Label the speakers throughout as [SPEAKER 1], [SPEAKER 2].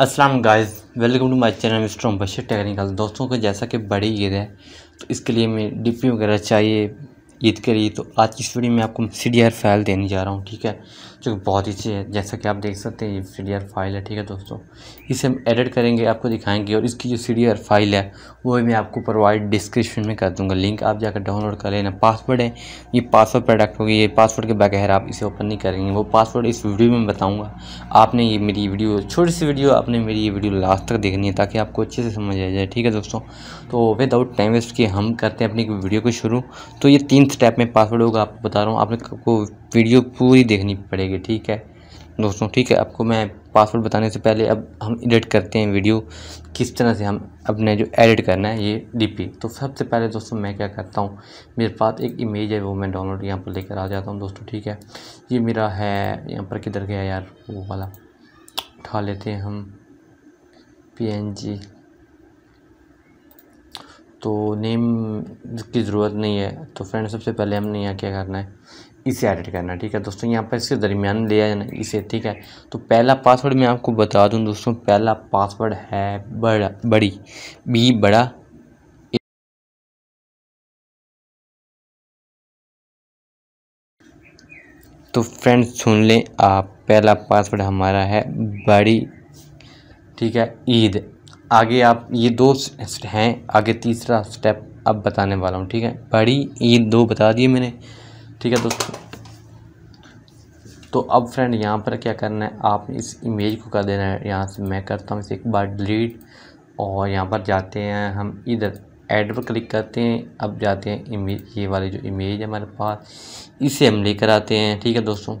[SPEAKER 1] Aslam guys welcome to my channel mister Bashir technical दोस्तों को जैसा कि बड़ी ईद है तो इसके लिए हमें डिपी वगैरह चाहिए ईद के लिए तो आज की इस वीडियो में आपको सी डी आर फाइल देने जा रहा हूँ ठीक है जो बहुत ही अच्छी है जैसा कि आप देख सकते हैं ये सी डी आर फाइल है ठीक है दोस्तों इसे हम एडिट करेंगे आपको दिखाएंगे और इसकी जो सी डी आर फाइल है वो मैं आपको प्रोवाइड डिस्क्रिप्शन में कर दूँगा लिंक आप जाकर डाउनलोड कर लेना पासवर्ड है ये पासवर्ड प्रोडक्ट होगी ये पासवर्ड के बगैर आप इसे ओपन नहीं करेंगे वो पासवर्ड इस वीडियो में बताऊँगा आपने ये मेरी वीडियो छोटी सी वीडियो आपने मेरी ये वीडियो लास्ट तक देखनी है ताकि आपको अच्छे से समझ आ जाए ठीक है दोस्तों तो विदाउट टाइम वेस्ट किए हम करते हैं अपनी वीडियो को शुरू तो ये तीन स्टेप में पासवर्ड होगा आपको बता रहा हूँ आपने आपको वीडियो पूरी देखनी पड़ेगी ठीक है दोस्तों ठीक है आपको मैं पासवर्ड बताने से पहले अब हम एडिट करते हैं वीडियो किस तरह से हम अपने जो एडिट करना है ये डीपी तो सबसे पहले दोस्तों मैं क्या करता हूँ मेरे पास एक इमेज है वो मैं डाउनलोड यहाँ पर लेकर आ जाता हूँ दोस्तों ठीक है ये मेरा है यहाँ पर किधर गया यार वो वाला उठा लेते हैं हम पी एन जी तो नेम की ज़रूरत नहीं है तो फ्रेंड सबसे पहले हमने यहाँ क्या करना है इसे एडिट करना है ठीक है दोस्तों यहाँ पर इसके दरमियान ले जाना इसे ठीक है तो पहला पासवर्ड मैं आपको बता दूँ दोस्तों पहला पासवर्ड है बड़ा बड़ी बी बड़ा तो फ्रेंड्स सुन लें आप पहला पासवर्ड हमारा है बड़ी ठीक है ईद आगे आप ये दो हैं आगे तीसरा स्टेप अब बताने वाला हूँ ठीक है बड़ी ये दो बता दिए मैंने ठीक है दोस्तों तो अब फ्रेंड यहाँ पर क्या करना है आप इस इमेज को कर देना है यहाँ से मैं करता हूँ इसे एक बार डिलीट और यहाँ पर जाते हैं हम इधर एड पर क्लिक करते हैं अब जाते हैं इमेज ये वाली जो इमेज है हमारे पास इसे हम लेकर आते हैं ठीक है दोस्तों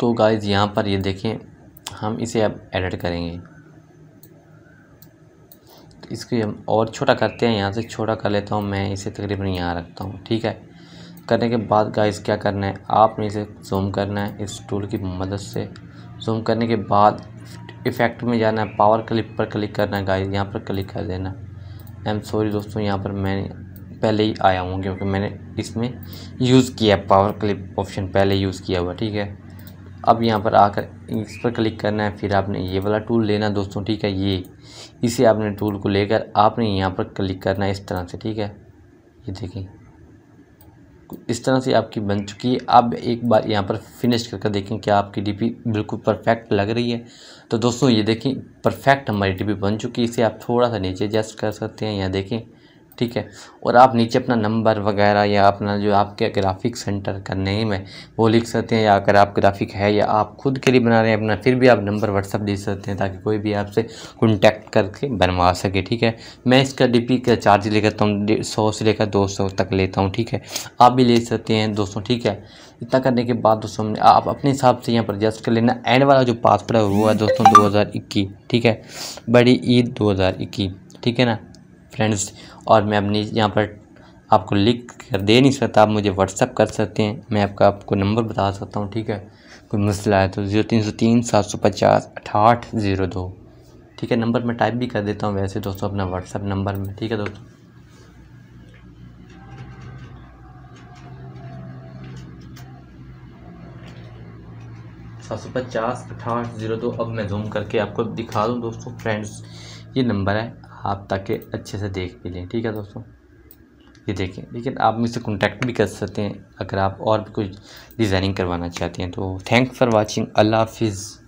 [SPEAKER 1] तो गाइज यहाँ पर ये देखें हम इसे अब एडिट करेंगे तो इसको हम और छोटा करते हैं यहाँ से छोटा कर लेता हूँ मैं इसे तकरीबन यहाँ रखता हूँ ठीक है करने के बाद गाइस क्या करना है आपने इसे जूम करना है इस टूल की मदद से जूम करने के बाद इफ़ेक्ट में जाना है पावर क्लिप पर क्लिक करना है गाइस यहाँ पर क्लिक कर देना आई एम सॉरी दोस्तों यहाँ पर मैं पहले ही आया हूँ क्योंकि मैंने इसमें यूज़ किया पावर क्लिप ऑप्शन पहले यूज़ किया हुआ ठीक है अब यहाँ पर आकर इस पर क्लिक करना है फिर आपने ये वाला टूल लेना है दोस्तों ठीक है ये इसे आपने टूल को लेकर आपने यहाँ पर क्लिक करना है इस तरह से ठीक है ये देखें इस तरह से आपकी बन चुकी है अब एक बार यहाँ पर फिनिश करके देखें कि आपकी डीपी बिल्कुल परफेक्ट लग रही है तो दोस्तों ये देखें परफेक्ट हमारी डीपी बन चुकी है इसे आप थोड़ा सा नीचे एडजस्ट कर सकते हैं यहाँ देखें ठीक है और आप नीचे अपना नंबर वगैरह या अपना जो आपके ग्राफिक सेंटर का नेम है वो लिख सकते हैं या अगर आप ग्राफिक है या आप खुद के लिए बना रहे हैं अपना फिर भी आप नंबर व्हाट्सअप दे सकते हैं ताकि कोई भी आपसे कॉन्टैक्ट करके बनवा सके ठीक है मैं इसका डीपी का चार्ज ले तो हूँ सौ से लेकर दो सौ तक लेता हूँ ठीक है आप भी ले सकते हैं दोस्तों ठीक है इतना करने के बाद दोस्तों हमने आप अपने हिसाब से यहाँ पर एडजस्ट कर लेना एंड वाला जो पासवर्ड है वो है दोस्तों 2021 ठीक है बड़ी ईद 2021 ठीक है ना फ्रेंड्स और मैं अपनी यहाँ पर आपको लिख कर दे नहीं सकता आप मुझे व्हाट्सअप कर सकते हैं मैं आपका आपको नंबर बता सकता हूँ ठीक है कोई मसला है तो ज़ीरो तीन सौ तीन सात सौ पचास अठाठ ज़ीरो दो ठीक है नंबर मैं टाइप भी कर देता हूँ वैसे दोस्तों अपना व्हाट्सअप नंबर में ठीक है दोस्तों सात सौ पचास अठाठ ज़ीरो दो अब मैं जूम करके आपको दिखा दूँ दोस्तों फ्रेंड्स ये नंबर है आप ताकि अच्छे से देख भी लें ठीक है दोस्तों ये देखें लेकिन आप मुझसे कॉन्टैक्ट भी कर सकते हैं अगर आप और भी कुछ डिज़ाइनिंग करवाना चाहते हैं तो थैंक्स फॉर वॉचिंग अल्लाह हाफिज़